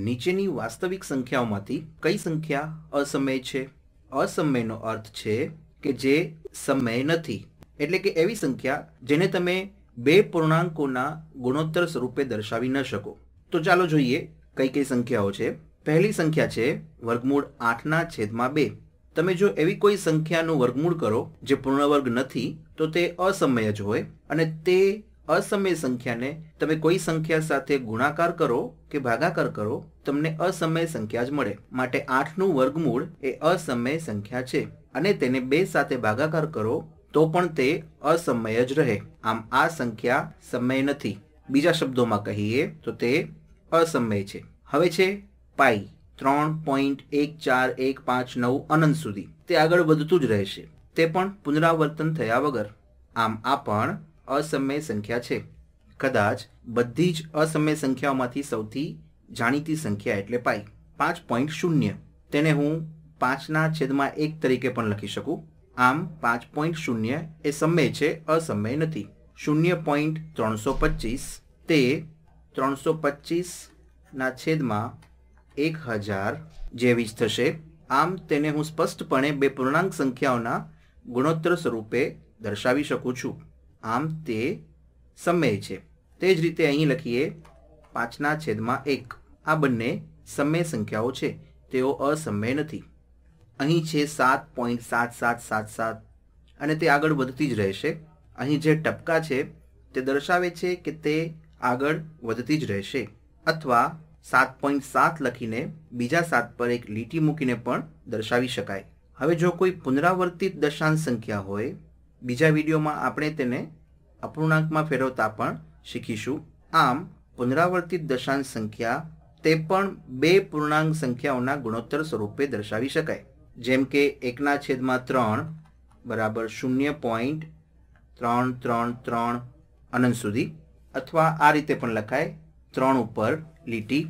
નીચેની વાસ્તવિક સંખ્યાઓમાંથી કઈ સંખ્યા અસમય છે અસમયનો અર્થ છે કે જે સમય નથી એટલે કે એવી સંખ્યા જેને તમે બે પૂર્ણાંકોના ગુણોત્તર સ્વરૂપે દર્શાવી ન શકો તો ચાલો જોઈએ કઈ કઈ સંખ્યાઓ છે પહેલી સંખ્યા છે વર્ગમૂળ આઠના છેદમાં બે તમે જો એવી કોઈ સંખ્યાનું વર્ગમૂળ કરો જે પૂર્ણવર્ગ નથી તો તે અસમય જ હોય અને તે અસમય સંખ્યાને તમે કોઈ સંખ્યા સાથે ગુણાકાર કરો કે ભાગાકાર કરો તમને અસમય સંખ્યા જ મળે માટે આઠનું વર્ગમૂળ એ અસમય સંખ્યા છે અને તેને બે સાથે ભાગાકાર કરો તો પણ તે અસમય જ રહે આમ આ સંખ્યા સમય નથી બીજા શબ્દોમાં કહીએ તો તે અસમય છે હવે છે પાઈ ત્રણ પોઈન્ટ એક ચાર એક પાંચ નવ અનંત સુધી તે આગળ વધતું જ રહેશે તે પણ પુનરાવર્તન થયા વગર આમ આ પણ અસમય સંખ્યા છે કદાચ બધી જ અસમય સંખ્યાઓમાંથી સૌથી જાણીતી સંખ્યા એટલે પાઈ પાંચ પોઈન્ટ શૂન્ય તેને હું પાંચના છેદમાં એક તરીકે પણ લખી શકું આમ પાંચ પોઈન્ટ શૂન્ય એ સમય છે અસમય નથી શૂન્ય પોઈન્ટ ત્રણસો પચીસ તે ત્રણસો પચીસના છેદમાં એક હજાર જેવી જ થશે આમ તેને હું સ્પષ્ટપણે બે પૂર્ણાંક સંખ્યાઓના ગુણોત્તર સ્વરૂપે દર્શાવી શકું છું આમ તે સમય છે તે જ રીતે અહીં લખીએ પાંચના છેદમાં એક આ બંને સમય સંખ્યાઓ છે તેઓ અસમય નથી અહીં છે સાત પોઈન્ટ સાત સાત સાત સાત અને તે આગળ વધતી જ રહેશે અહીં જે ટપકા છે તે દર્શાવે છે કે તે આગળ વધતી જ રહેશે અથવા સાત પોઈન્ટ સાત લખીને બીજા સાત પર એક લીટી મૂકીને પણ દર્શાવી શકાય હવે જો કોઈ પુનરાવર્તિત દશાંશ સંખ્યા હોય બીજા વિડીયોમાં આપણે તેને અપૂર્ણાંકમાં ફેરવતા પણ શીખીશું આમ પુનરાવર્તિત દશાંશ સંખ્યા તે પણ બે પૂર્ણાંક સંખ્યાઓના ગુણોત્તર સ્વરૂપે દર્શાવી શકાય જેમ કે એકના છેદમાં ત્રણ બરાબર શૂન્ય પોઈન્ટ ત્રણ ત્રણ ત્રણ અનંત સુધી અથવા આ રીતે પણ લખાય ત્રણ ઉપર લીટી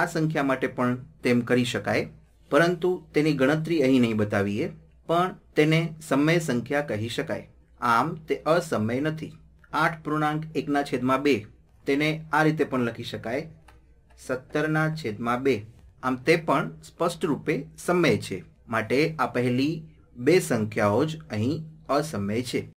આ સંખ્યા માટે પણ તેમ કરી શકાય પરંતુ તેની ગણતરી અહીં નહીં બતાવીએ પણ તેને સમય સંખ્યા કહી શકાય આમ તે અસમય નથી આઠ પૂર્ણાંક એકના છેદમાં બે તેને આ રીતે પણ લખી શકાય સત્તરના છેદમાં બે આમ તે પણ સ્પષ્ટ રૂપે સમય છે માટે આ પહેલી બે સંખ્યાઓ જ અહીં અસમય છે